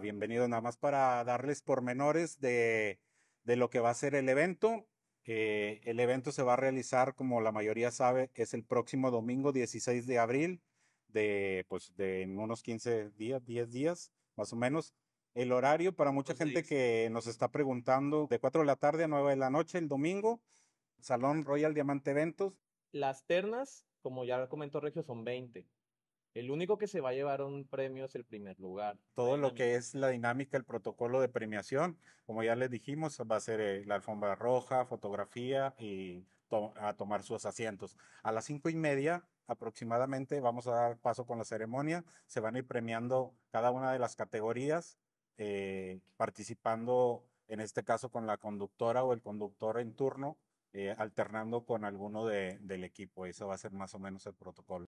Bienvenido nada más para darles pormenores de, lo que va a ser el evento. Eh, el evento se va a realizar, como la mayoría sabe, es el próximo domingo 16 de abril, de, pues, de unos 15 días, 10 días, más o menos. El horario para mucha gente que nos está preguntando, de 4 de la tarde a 9 de la noche el domingo, Salón Royal Diamante Eventos. Las ternas, como ya comentó Regio, son 20. El único que se va a llevar un premio es el primer lugar. Todo lo que es la dinámica, el protocolo de premiación, como ya les dijimos, va a ser eh, la alfombra roja, fotografía y a tomar sus asientos. A las cinco y media aproximadamente vamos a dar paso con la ceremonia. Se van a ir premiando cada una de las categorías, eh, participando en este caso con la conductora o el conductor en turno, eh, alternando con alguno del equipo. Eso va a ser más o menos el protocolo.